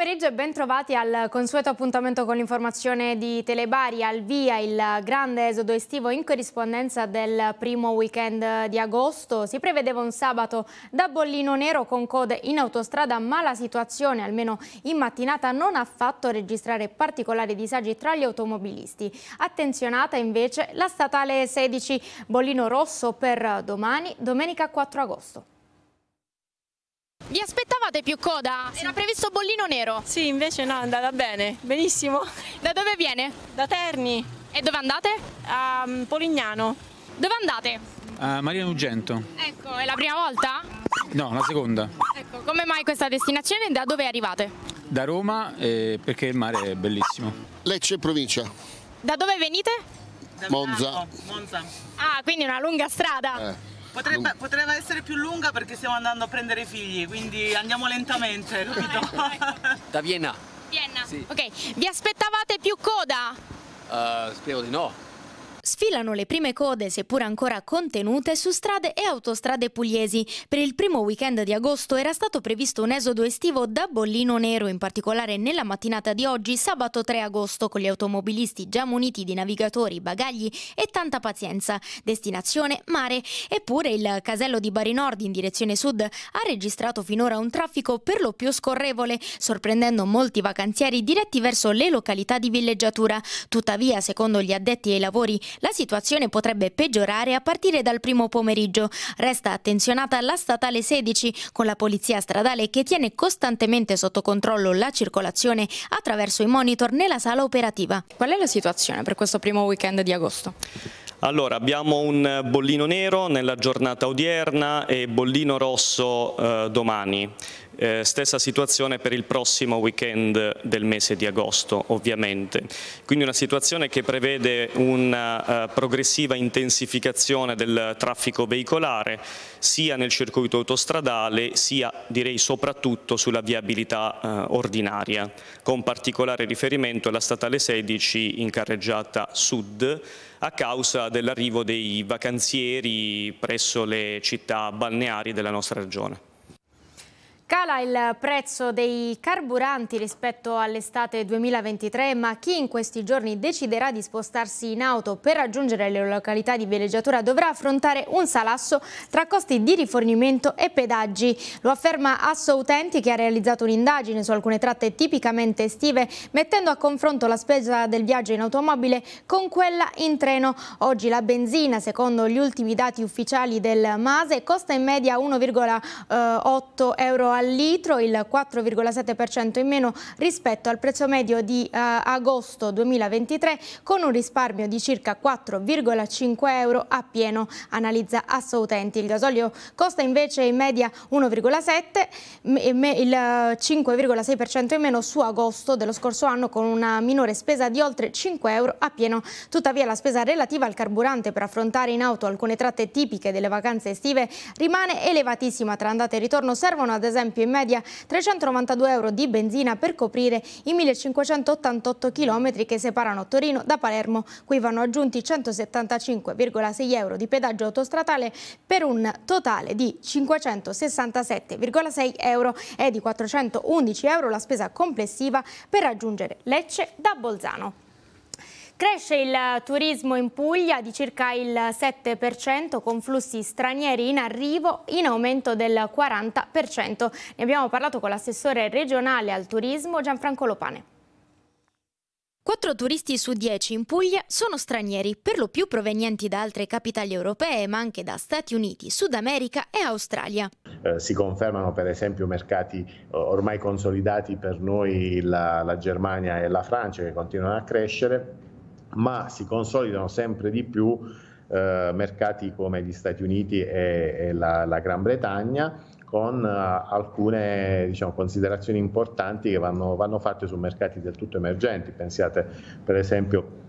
pomeriggio e ben trovati al consueto appuntamento con l'informazione di Telebari. Al via il grande esodo estivo in corrispondenza del primo weekend di agosto. Si prevedeva un sabato da bollino nero con code in autostrada, ma la situazione, almeno in mattinata, non ha fatto registrare particolari disagi tra gli automobilisti. Attenzionata invece la statale 16 bollino rosso per domani, domenica 4 agosto. Vi aspettavate più coda? Sì. Era previsto bollino nero? Sì, invece no, è andata bene, benissimo. Da dove viene? Da Terni. E dove andate? A um, Polignano. Dove andate? A Maria Nugento. Ecco, è la prima volta? No, la seconda. Ecco, come mai questa destinazione e da dove arrivate? Da Roma eh, perché il mare è bellissimo. Lecce provincia. Da dove venite? Da Monza. Monza. Ah, quindi una lunga strada. Eh. Potrebbe, non... potrebbe, essere più lunga perché stiamo andando a prendere i figli, quindi andiamo lentamente, capito? da Vienna. Vienna. Sì. Ok, vi aspettavate più coda? Uh, spero di no. Sfilano le prime code, seppur ancora contenute, su strade e autostrade pugliesi. Per il primo weekend di agosto era stato previsto un esodo estivo da Bollino Nero, in particolare nella mattinata di oggi, sabato 3 agosto, con gli automobilisti già muniti di navigatori, bagagli e tanta pazienza. Destinazione mare. Eppure il casello di Bari Nord in direzione sud ha registrato finora un traffico per lo più scorrevole, sorprendendo molti vacanzieri diretti verso le località di villeggiatura. Tuttavia, secondo gli addetti ai lavori, la situazione potrebbe peggiorare a partire dal primo pomeriggio. Resta attenzionata la statale 16 con la polizia stradale che tiene costantemente sotto controllo la circolazione attraverso i monitor nella sala operativa. Qual è la situazione per questo primo weekend di agosto? Allora, abbiamo un eh, bollino nero nella giornata odierna e bollino rosso eh, domani. Eh, stessa situazione per il prossimo weekend del mese di agosto ovviamente. Quindi una situazione che prevede una uh, progressiva intensificazione del traffico veicolare sia nel circuito autostradale sia direi soprattutto sulla viabilità uh, ordinaria con particolare riferimento alla statale 16 in carreggiata sud a causa dell'arrivo dei vacanzieri presso le città balneari della nostra regione. Cala il prezzo dei carburanti rispetto all'estate 2023, ma chi in questi giorni deciderà di spostarsi in auto per raggiungere le località di villeggiatura dovrà affrontare un salasso tra costi di rifornimento e pedaggi. Lo afferma Asso Utenti che ha realizzato un'indagine su alcune tratte tipicamente estive, mettendo a confronto la spesa del viaggio in automobile con quella in treno. Oggi la benzina, secondo gli ultimi dati ufficiali del MASE, costa in media 1,8 eh, euro al al litro, il 4,7% in meno rispetto al prezzo medio di eh, agosto 2023 con un risparmio di circa 4,5 euro a pieno, analizza Assoutenti. Il gasolio costa invece in media 1,7, il 5,6% eh, in meno su agosto dello scorso anno con una minore spesa di oltre 5 euro a pieno. Tuttavia la spesa relativa al carburante per affrontare in auto alcune tratte tipiche delle vacanze estive rimane elevatissima tra andata e ritorno. Servono ad esempio tempi in media 392 euro di benzina per coprire i 1588 km che separano Torino da Palermo. Qui vanno aggiunti 175,6 euro di pedaggio autostradale per un totale di 567,6 euro e di 411 euro la spesa complessiva per raggiungere Lecce da Bolzano. Cresce il turismo in Puglia di circa il 7% con flussi stranieri in arrivo in aumento del 40%. Ne abbiamo parlato con l'assessore regionale al turismo Gianfranco Lopane. Quattro turisti su dieci in Puglia sono stranieri, per lo più provenienti da altre capitali europee, ma anche da Stati Uniti, Sud America e Australia. Eh, si confermano per esempio mercati ormai consolidati per noi la, la Germania e la Francia che continuano a crescere ma si consolidano sempre di più eh, mercati come gli Stati Uniti e, e la, la, Gran Bretagna con eh, alcune diciamo, considerazioni importanti che vanno, vanno fatte su mercati del tutto emergenti. Pensiate per esempio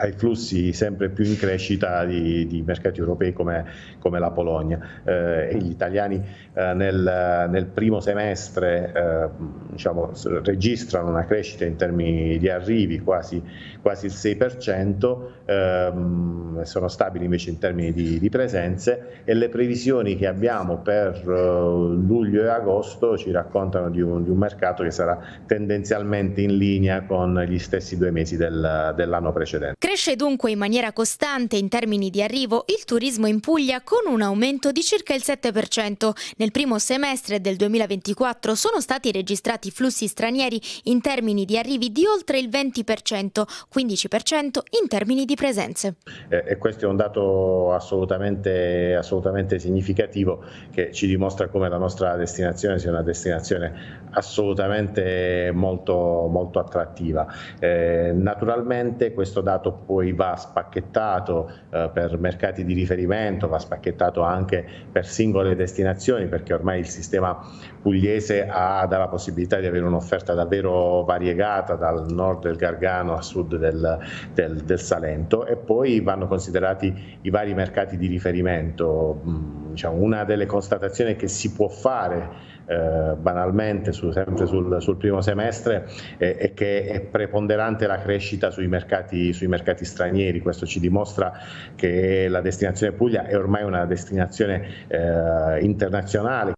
ai flussi sempre più in crescita di, di mercati europei come, come la Polonia. Eh, gli italiani eh, nel, nel, primo semestre eh, diciamo, registrano una crescita in termini di arrivi quasi, quasi il 6%, ehm, sono stabili invece in termini di, di, presenze e le previsioni che abbiamo per eh, luglio e agosto ci raccontano di un, di un, mercato che sarà tendenzialmente in linea con gli stessi due mesi del, dell'anno precedente. Cresce dunque in maniera costante in termini di arrivo il turismo in Puglia con un aumento di circa il 7%. Nel primo semestre del 2024 sono stati registrati flussi stranieri in termini di arrivi di oltre il 20%, 15% in termini di presenze. Eh, e questo è un dato assolutamente, assolutamente significativo che ci dimostra come la nostra destinazione sia una destinazione assolutamente molto, molto attrattiva. Eh, naturalmente questo dato poi va spacchettato eh, per mercati di riferimento, va spacchettato anche per singole destinazioni perché ormai il sistema pugliese ha, dà la possibilità di avere un'offerta davvero variegata dal nord del Gargano a sud del, del, del Salento e poi vanno considerati i vari mercati di riferimento. Mm, diciamo, una delle constatazioni che si può fare eh, banalmente su, sempre sul, sul, primo semestre eh, e che è preponderante la crescita sui mercati, sui mercati, stranieri. Questo ci dimostra che la destinazione Puglia è ormai una destinazione eh, internazionale.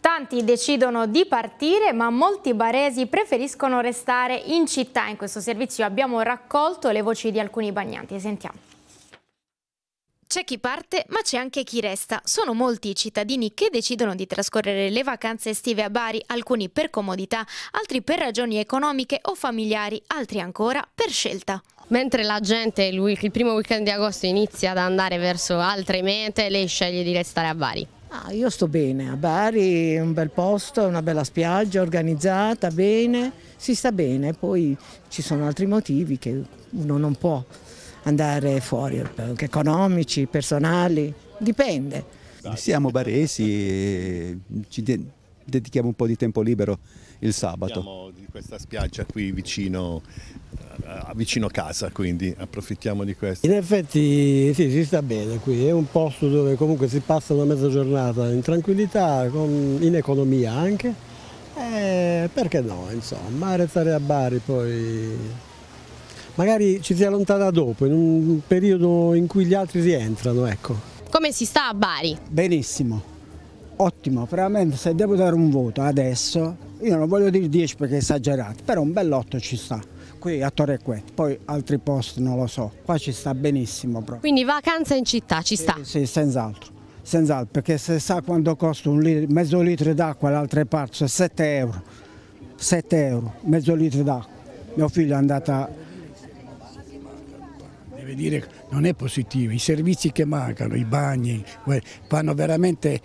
Tanti decidono di partire ma molti baresi preferiscono restare in città. In questo servizio abbiamo raccolto le voci di alcuni bagnanti. Sentiamo. C'è chi parte, ma c'è anche chi resta. Sono molti i cittadini che decidono di trascorrere le vacanze estive a Bari, alcuni per comodità, altri per ragioni economiche o familiari, altri ancora per scelta. Mentre la gente il primo weekend di agosto inizia ad andare verso altre mete, lei sceglie di restare a Bari. Ah, io sto bene, a Bari è un bel posto, una bella spiaggia, organizzata, bene, si sta bene, poi ci sono altri motivi che uno non può andare fuori, economici, personali, dipende. Siamo baresi, ci dedichiamo un po' di tempo libero il sabato. Siamo di questa spiaggia qui vicino, eh, vicino casa, quindi approfittiamo di questo. In effetti sì, si sta bene qui, è un posto dove comunque si passa una mezza giornata in tranquillità, con, in economia anche, e eh, perché no, insomma, restare a Bari poi magari ci si allontana dopo, in un periodo in cui gli altri rientrano. Ecco. Come si sta a Bari? Benissimo, ottimo, veramente se devo dare un voto adesso, io non voglio dire 10 perché è esagerato, però un bel 8 ci sta. Qui a Torre Quet, poi altri posti non lo so, qua ci sta benissimo proprio. Quindi vacanza in città ci sta? sì, sì senz'altro senz'altro, perché se sa quanto costa un litro, mezzo litro d'acqua all'altra parte, sono 7 euro, 7 euro, mezzo litro d'acqua. Mio figlio è andato deve dire non è positivo, i servizi che mancano, i bagni, fanno veramente,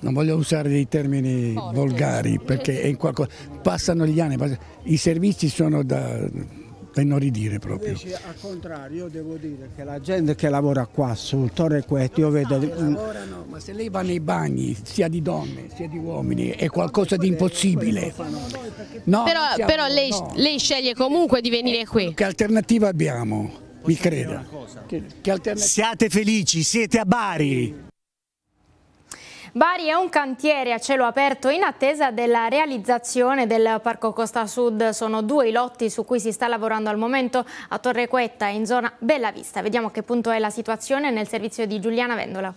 non voglio usare dei termini volgari perché qualcosa, passano gli anni, i servizi sono da da inorridire proprio. Invece, al contrario, devo dire che la gente che lavora qua sul Torre Questo, io vedo... Lavorano, ma se lei va nei bagni, sia di donne, sia di uomini, è qualcosa di impossibile. No, però, siamo, però lei, no. lei, sceglie comunque di venire eh, qui. Che alternativa abbiamo? Mi creda. Che, che alternativa... Siate felici, siete a Bari. Bari è un cantiere a cielo aperto in attesa della realizzazione del Parco Costa Sud. Sono due i lotti su cui si sta lavorando al momento a Torre Quetta in zona Bella Vista. Vediamo che punto è la situazione nel servizio di Giuliana Vendola.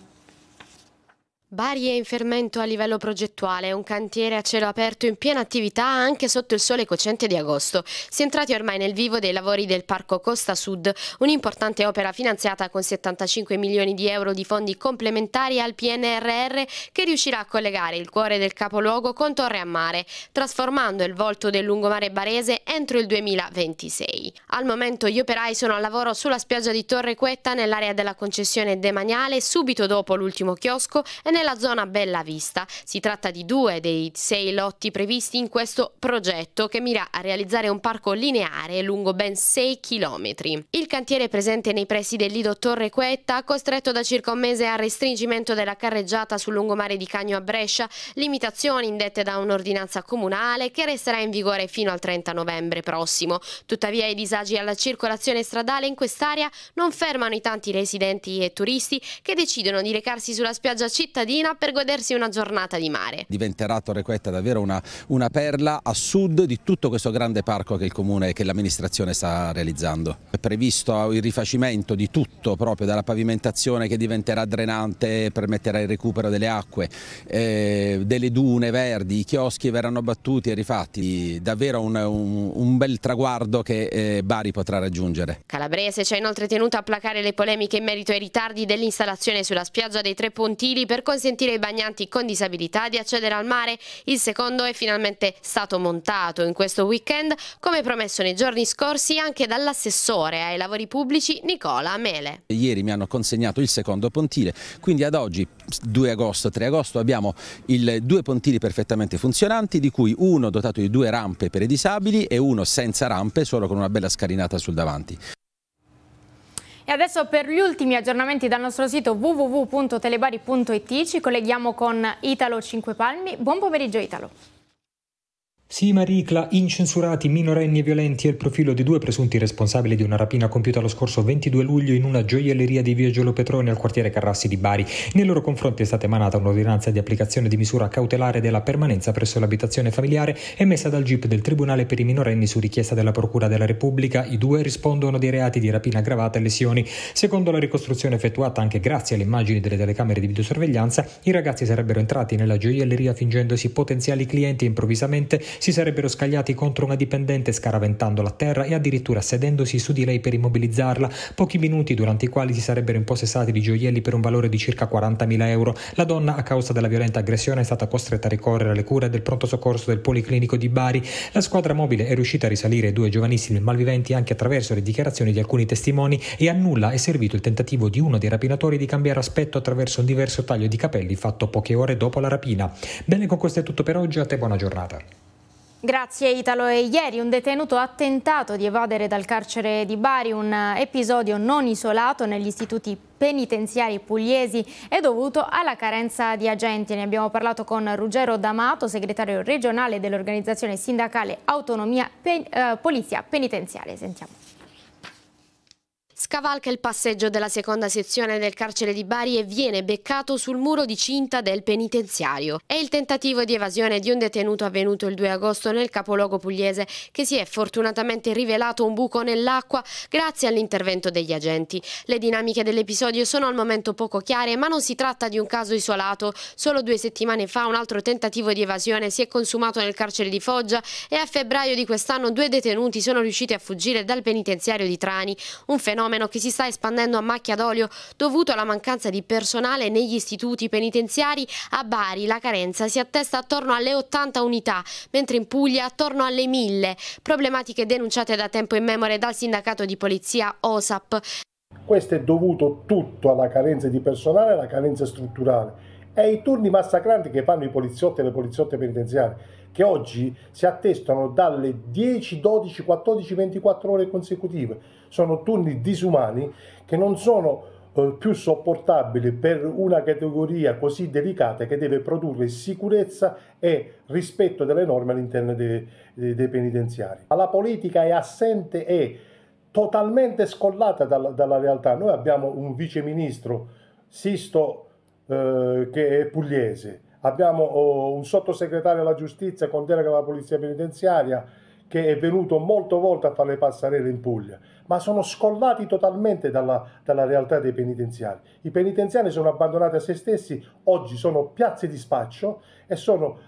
Bari è in fermento a livello progettuale, un cantiere a cielo aperto in piena attività anche sotto il sole cocente di agosto. Si è entrati ormai nel vivo dei lavori del Parco Costa Sud, un'importante opera finanziata con 75 milioni di euro di fondi complementari al PNRR che riuscirà a collegare il cuore del capoluogo con Torre a Mare, trasformando il volto del lungomare barese entro il 2026. Al momento gli operai sono al lavoro sulla spiaggia di Torre Quetta nell'area della concessione demaniale subito dopo l'ultimo chiosco e nella zona Bella Vista. Si tratta di due dei sei lotti previsti in questo progetto che mira a realizzare un parco lineare lungo ben 6 km. Il cantiere presente nei pressi del Lido Torre Quetta, costretto da circa un mese al restringimento della carreggiata sul lungomare di Cagno a Brescia, limitazioni indette da un'ordinanza comunale che resterà in vigore fino al 30 novembre prossimo. Tuttavia i disagi alla circolazione stradale in quest'area non fermano i tanti residenti e turisti che decidono di recarsi sulla spiaggia cittadina cittadina per godersi una giornata di mare. Diventerà Torrequetta davvero una, una perla a sud di tutto questo grande parco che il comune e che l'amministrazione sta realizzando. È previsto il rifacimento di tutto, proprio dalla pavimentazione che diventerà drenante, permetterà il recupero delle acque, eh, delle dune verdi, i chioschi verranno battuti e rifatti. Davvero un, un, un bel traguardo che eh, Bari potrà raggiungere. Calabrese ci ha inoltre tenuto a placare le polemiche in merito ai ritardi dell'installazione sulla spiaggia dei Tre Pontili per consentire consentire ai bagnanti con disabilità di accedere al mare. Il secondo è finalmente stato montato in questo weekend, come promesso nei giorni scorsi anche dall'assessore ai lavori pubblici Nicola Mele. Ieri mi hanno consegnato il secondo pontile, quindi ad oggi 2 agosto, 3 agosto abbiamo il, due pontili perfettamente funzionanti, di cui uno dotato di due rampe per i disabili e uno senza rampe solo con una bella scalinata sul davanti. E adesso per gli ultimi aggiornamenti dal nostro sito www.telebari.it ci colleghiamo con Italo 5 Palmi. Buon pomeriggio Italo. Sima ricla incensurati minorenni e violenti è il profilo di due presunti responsabili di una rapina compiuta lo scorso 22 luglio in una gioielleria di via Gelo Petroni al quartiere Carrassi di Bari. Nei loro confronti è stata emanata un'ordinanza di applicazione di misura cautelare della permanenza presso l'abitazione familiare emessa dal GIP del Tribunale per i minorenni su richiesta della Procura della Repubblica. I due rispondono dei reati di rapina aggravata e lesioni. Secondo la ricostruzione effettuata anche grazie alle immagini delle telecamere di videosorveglianza, i ragazzi sarebbero entrati nella gioielleria fingendosi potenziali clienti e improvvisamente si sarebbero scagliati contro una dipendente scaraventandola a terra e addirittura sedendosi su di lei per immobilizzarla, pochi minuti durante i quali si sarebbero impossessati di gioielli per un valore di circa 40.000 euro. La donna, a causa della violenta aggressione, è stata costretta a ricorrere alle cure del pronto soccorso del Policlinico di Bari. La squadra mobile è riuscita a risalire due giovanissimi malviventi anche attraverso le dichiarazioni di alcuni testimoni e a nulla è servito il tentativo di uno dei rapinatori di cambiare aspetto attraverso un diverso taglio di capelli fatto poche ore dopo la rapina. Bene, con questo è tutto per oggi, a te buona giornata. Grazie Italo. E ieri un detenuto ha tentato di evadere dal carcere di Bari, un eh, episodio non isolato negli istituti penitenziari pugliesi è dovuto alla carenza di agenti. Ne abbiamo parlato con Ruggero D'Amato, segretario regionale dell'organizzazione sindacale Autonomia Pen eh, Polizia Penitenziaria. Sentiamo. Scavalca il passeggio della seconda sezione del carcere di Bari e viene beccato sul muro di cinta del penitenziario. È il tentativo di evasione di un detenuto avvenuto il 2 agosto nel capoluogo pugliese che si è fortunatamente rivelato un buco nell'acqua grazie all'intervento degli agenti. Le dinamiche dell'episodio sono al momento poco chiare ma non si tratta di un caso isolato. Solo due settimane fa un altro tentativo di evasione si è consumato nel carcere di Foggia e a febbraio di quest'anno due detenuti sono riusciti a fuggire dal penitenziario di Trani, un fenomeno fenomeno che si sta espandendo a macchia d'olio dovuto alla mancanza di personale negli istituti penitenziari, a Bari la carenza si attesta attorno alle 80 unità, mentre in Puglia attorno alle 1000, problematiche denunciate da tempo in memoria dal sindacato di polizia OSAP. Questo è dovuto tutto alla carenza di personale alla carenza strutturale e ai turni massacranti che fanno i poliziotti e le poliziotte penitenziarie che oggi si attestano dalle 10, 12, 14, 24 ore consecutive sono turni disumani che non sono eh, più sopportabili per una categoria così delicata che deve produrre sicurezza e rispetto delle norme all'interno dei, dei penitenziari. La politica è assente e totalmente scollata dalla, dalla realtà. Noi abbiamo un viceministro, Sisto, eh, che è pugliese, abbiamo oh, un sottosegretario alla giustizia con delega alla polizia penitenziaria, che è venuto molte volte a fare le passarelle in Puglia, ma sono scollati totalmente dalla, dalla realtà dei penitenziari. I penitenziari sono abbandonati a se stessi, oggi sono piazze di spaccio e sono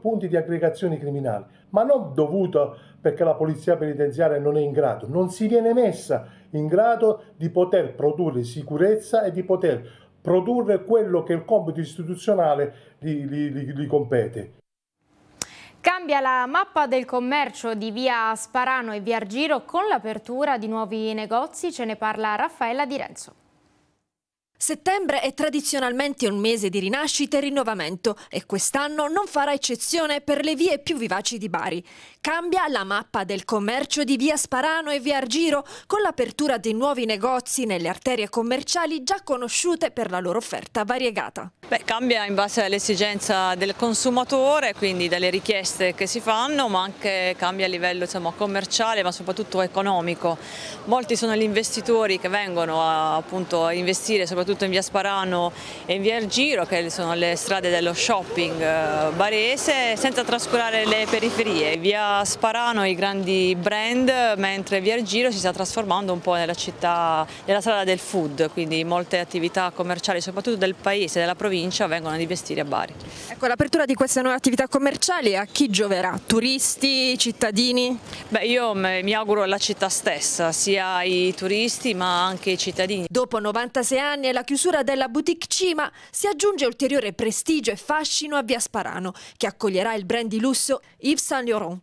punti di aggregazione criminali, ma non dovuto perché la polizia penitenziaria non è in grado, non si viene messa in grado di poter produrre sicurezza e di poter produrre quello che il compito istituzionale gli, gli, gli, gli compete. Cambia la mappa del commercio di via Sparano e via Argiro con l'apertura di nuovi negozi, ce ne parla Raffaella Di Renzo. Settembre è tradizionalmente un mese di rinascita e rinnovamento e quest'anno non farà eccezione per le vie più vivaci di Bari. Cambia la mappa del commercio di via Sparano e via Argiro con l'apertura di nuovi negozi nelle arterie commerciali già conosciute per la loro offerta variegata. Beh, cambia in base all'esigenza del consumatore, quindi dalle richieste che si fanno, ma anche cambia a livello diciamo, commerciale ma soprattutto economico. Molti sono gli investitori che vengono a, appunto, a investire soprattutto in via Sparano e in via Argiro, che sono le strade dello shopping eh, barese, senza trascurare le periferie. Via Sparano i grandi brand, mentre Via Giro si sta trasformando un po' nella città, nella strada del food, quindi molte attività commerciali, soprattutto del paese, della provincia, vengono ad investire a Bari. Ecco, l'apertura di queste nuove attività commerciali a chi gioverà? Turisti, cittadini? Beh, io mi auguro la città stessa, sia i turisti ma anche i cittadini. Dopo 96 anni e la chiusura della boutique Cima, si aggiunge ulteriore prestigio e fascino a Via Sparano, che accoglierà il brand di lusso Yves Saint Laurent.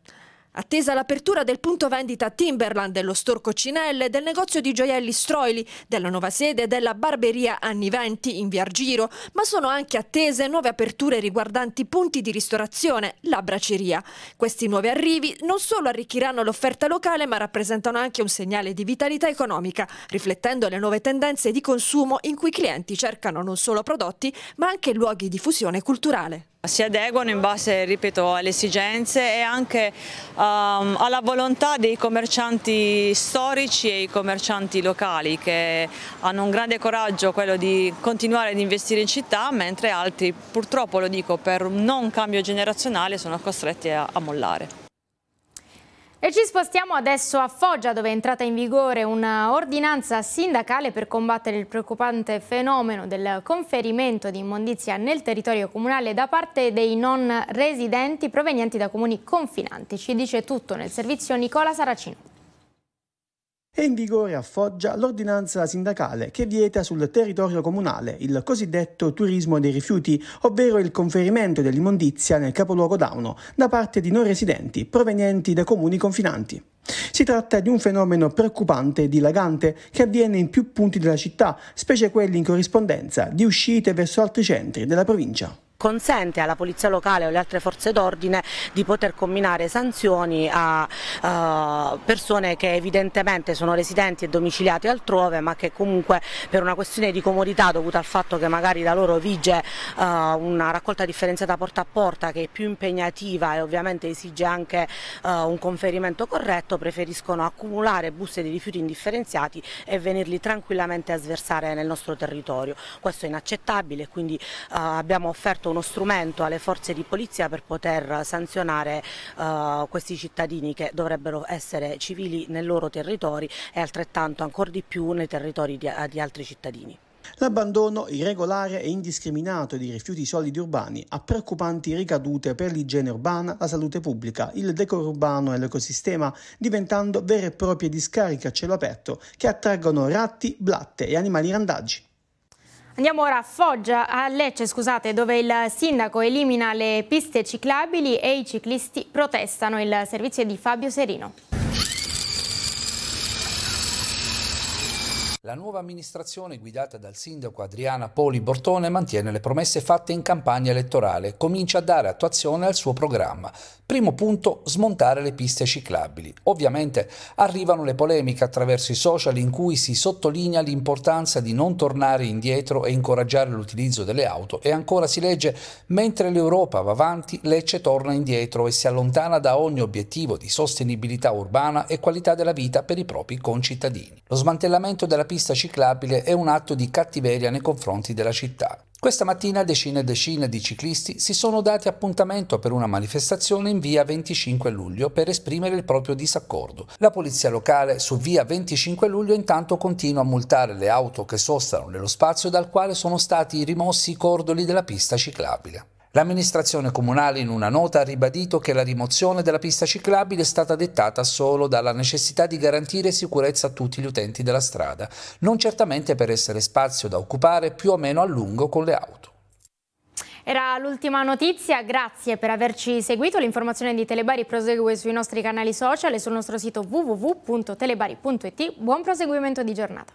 Attesa l'apertura del punto vendita Timberland, dello store Coccinelle, del negozio di gioielli Stroili, della nuova sede della barberia Anni Venti in Viargiro, ma sono anche attese nuove aperture riguardanti punti di ristorazione, la braceria. Questi nuovi arrivi non solo arricchiranno l'offerta locale, ma rappresentano anche un segnale di vitalità economica, riflettendo le nuove tendenze di consumo in cui i clienti cercano non solo prodotti, ma anche luoghi di fusione culturale si adeguano in base, ripeto, alle esigenze e anche um, alla volontà dei commercianti storici e i commercianti locali che hanno un grande coraggio quello di continuare ad investire in città mentre altri purtroppo lo dico per non cambio generazionale sono costretti a, a mollare. E ci spostiamo adesso a Foggia dove è entrata in vigore un'ordinanza sindacale per combattere il preoccupante fenomeno del conferimento di immondizia nel territorio comunale da parte dei non residenti provenienti da comuni confinanti. Ci dice tutto nel servizio Nicola Saracino. È in vigore a Foggia l'ordinanza sindacale che vieta sul territorio comunale il cosiddetto turismo dei rifiuti, ovvero il conferimento dell'immondizia nel capoluogo dauno da parte di non residenti provenienti da comuni confinanti. Si tratta di un fenomeno preoccupante e dilagante che avviene in più punti della città, specie quelli in corrispondenza di uscite verso altri centri della provincia consente alla polizia locale o alle altre forze d'ordine di poter combinare sanzioni a uh, persone che evidentemente sono residenti e domiciliati altrove ma che comunque per una questione di comodità dovuta al fatto che magari da loro vige uh, una raccolta differenziata porta a porta che è più impegnativa e ovviamente esige anche uh, un conferimento corretto preferiscono accumulare buste di rifiuti indifferenziati e venirli tranquillamente a sversare nel nostro territorio. Questo è inaccettabile quindi eh, abbiamo offerto fatto uno strumento alle forze di polizia per poter sanzionare uh, questi cittadini che dovrebbero essere civili nei loro territori e altrettanto ancora di più nei territori di, di altri cittadini. L'abbandono irregolare e indiscriminato di rifiuti solidi urbani ha preoccupanti ricadute per l'igiene urbana, la salute pubblica, il decoro urbano e l'ecosistema, diventando vere e proprie discariche a cielo aperto che attraggono ratti, blatte e animali randaggi. Andiamo ora a Foggia, a Lecce, scusate, dove il sindaco elimina le piste ciclabili e i ciclisti protestano. Il servizio è di Fabio Serino. nuova amministrazione guidata dal sindaco Adriana Poli Bortone mantiene le promesse fatte in campagna elettorale, e comincia a dare attuazione al suo programma. Primo punto, smontare le piste ciclabili. Ovviamente arrivano le polemiche attraverso i social in cui si sottolinea l'importanza di non tornare indietro e incoraggiare l'utilizzo delle auto e ancora si legge mentre l'Europa va avanti, Lecce torna indietro e si allontana da ogni obiettivo di sostenibilità urbana e qualità della vita per i propri concittadini. Lo smantellamento della pista pista ciclabile è un atto di cattiveria nei confronti della città. Questa mattina decine e decine di ciclisti si sono dati appuntamento per una manifestazione in via 25 luglio per esprimere il proprio disaccordo. La polizia locale su via 25 luglio intanto continua a multare le auto che sostano nello spazio dal quale sono stati rimossi i cordoli della pista ciclabile. L'amministrazione comunale in una nota ha ribadito che la rimozione della pista ciclabile è stata dettata solo dalla necessità di garantire sicurezza a tutti gli utenti della strada, non certamente per essere spazio da occupare più o meno a lungo con le auto. Era l'ultima notizia, grazie per averci seguito. L'informazione di Telebari prosegue sui nostri canali social e sul nostro sito www.telebari.it. Buon proseguimento di giornata.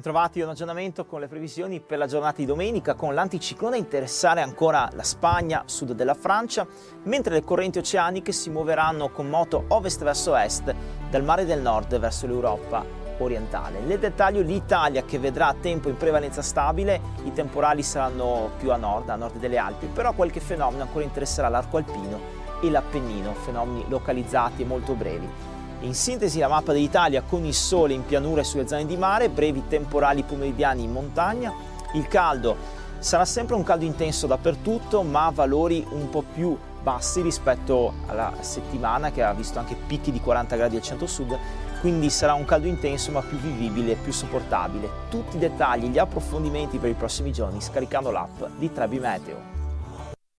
Bentrovati a un aggiornamento con le previsioni per la giornata di domenica con l'anticiclone a interessare ancora la Spagna, sud della Francia, mentre le correnti oceaniche si muoveranno con moto ovest verso est dal mare del nord verso l'Europa orientale. Nel dettaglio l'Italia che vedrà tempo in prevalenza stabile, i temporali saranno più a nord, a nord delle Alpi, però qualche fenomeno ancora interesserà l'arco alpino e l'Appennino, fenomeni localizzati e molto brevi. In sintesi la mappa dell'Italia con il sole in pianura e sulle zone di mare, brevi temporali pomeridiani in montagna, il caldo sarà sempre un caldo intenso dappertutto ma a valori un po' più bassi rispetto alla settimana che ha visto anche picchi di 40 gradi al centro-sud, quindi sarà un caldo intenso ma più vivibile, più sopportabile. Tutti i dettagli, gli approfondimenti per i prossimi giorni scaricando l'app di Trebi Meteo.